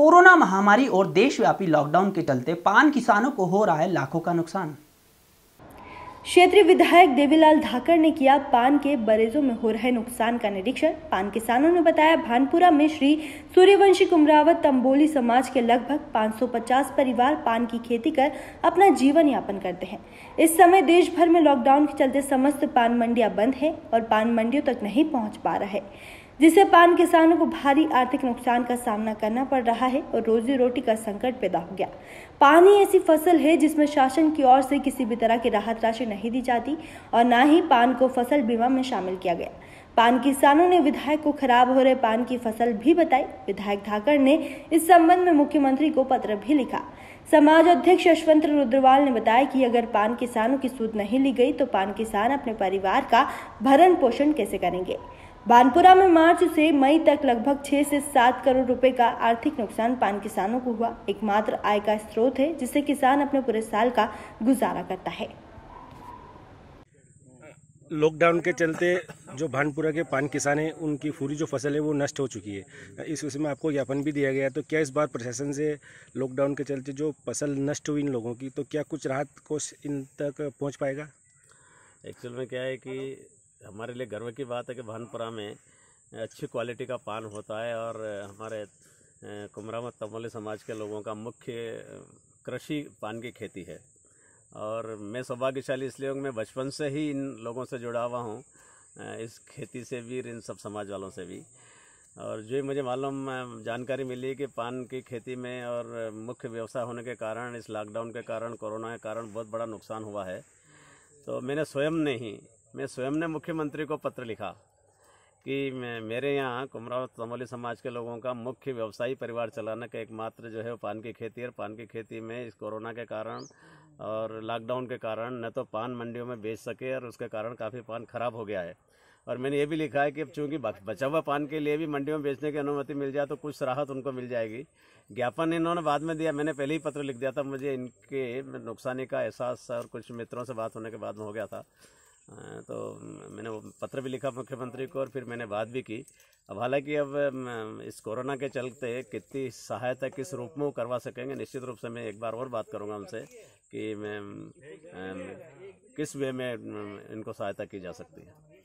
corona महामारी और देशव्यापी लॉकडाउन के चलते पान किसानों को हो रहा है लाखों का नुकसान क्षेत्रीय विधायक देवीलाल धाकर ने किया पान के बरेजों में हो रहे नुकसान का निरीक्षण पान किसानों ने बताया भानपुरा में श्री सूर्यवंशी कुमरावत तंबोली समाज के लगभग 550 परिवार पान की खेती कर अपना जीवन यापन करते हैं इस समय देश भर में लॉकडाउन के चलते समस्त पान मंडियां बंद है और पान मंडियों तक नहीं पहुँच पा रहा है जिससे पान किसानों को भारी आर्थिक नुकसान का सामना करना पड़ रहा है और रोजी रोटी का संकट पैदा हो गया पान ही ऐसी फसल है जिसमें शासन की ओर से किसी भी तरह की राहत राशि नहीं दी जाती और ना ही पान को फसल बीमा में शामिल किया गया पान किसानों ने विधायक को खराब हो रहे पान की फसल भी बताई विधायक धाकड़ ने इस संबंध में मुख्यमंत्री को पत्र भी लिखा समाज अध्यक्ष यशवंत रुद्रवाल ने बताया कि अगर पान किसानों की सूद नहीं ली गई तो पान किसान अपने परिवार का भरण पोषण कैसे करेंगे बानपुरा में मार्च से मई तक लगभग छह से सात करोड़ रुपए का आर्थिक नुकसान पान किसानों को हुआ एकमात्र आय का स्रोत है जिससे किसान अपने पूरे साल का गुजारा करता है लॉकडाउन के चलते जो भानपुरा के पान किसान हैं उनकी पूरी जो फसल है वो नष्ट हो चुकी है इस उसमें आपको ज्ञापन भी दिया गया तो क्या इस बार प्रशासन से लॉकडाउन के चलते जो फसल नष्ट हुई इन लोगों की तो क्या कुछ राहत कोश इन तक पहुंच पाएगा एक्चुअल में क्या है कि हमारे लिए गर्व की बात है कि भानपुरा में अच्छी क्वालिटी का पान होता है और हमारे कुमरामत तमोली समाज के लोगों का मुख्य कृषि पान की खेती है और मैं सौभाग्यशाली इसलिए हूँ मैं बचपन से ही इन लोगों से जुड़ा हुआ हूँ इस खेती से भी इन सब समाज वालों से भी और जो मुझे मालूम जानकारी मिली कि पान की खेती में और मुख्य व्यवसाय होने के कारण इस लॉकडाउन के कारण कोरोना के कारण बहुत बड़ा नुकसान हुआ है तो मैंने स्वयं ने ही मैं स्वयं ने मुख्यमंत्री को पत्र लिखा कि मैं मेरे यहाँ कुमराव तमोली समाज के लोगों का मुख्य व्यवसायी परिवार चलाने का एकमात्र जो है पान की खेती और पान की खेती में इस कोरोना के कारण और लॉकडाउन के कारण न तो पान मंडियों में बेच सके और उसके कारण काफ़ी पान खराब हो गया है और मैंने ये भी लिखा है कि चूंकि बचा हुआ पान के लिए भी मंडियों में बेचने की अनुमति मिल जाए तो कुछ राहत उनको मिल जाएगी ज्ञापन इन्होंने बाद में दिया मैंने पहले ही पत्र लिख दिया था मुझे इनके नुकसानी का एहसास और कुछ मित्रों से बात होने के बाद में हो गया था तो मैंने वो पत्र भी लिखा मुख्यमंत्री को और फिर मैंने बात भी की अब हालांकि अब इस कोरोना के चलते कितनी सहायता किस रूप में वो करवा सकेंगे निश्चित रूप से मैं एक बार और बात करूंगा उनसे कि मैं किस वे में इनको सहायता की जा सकती है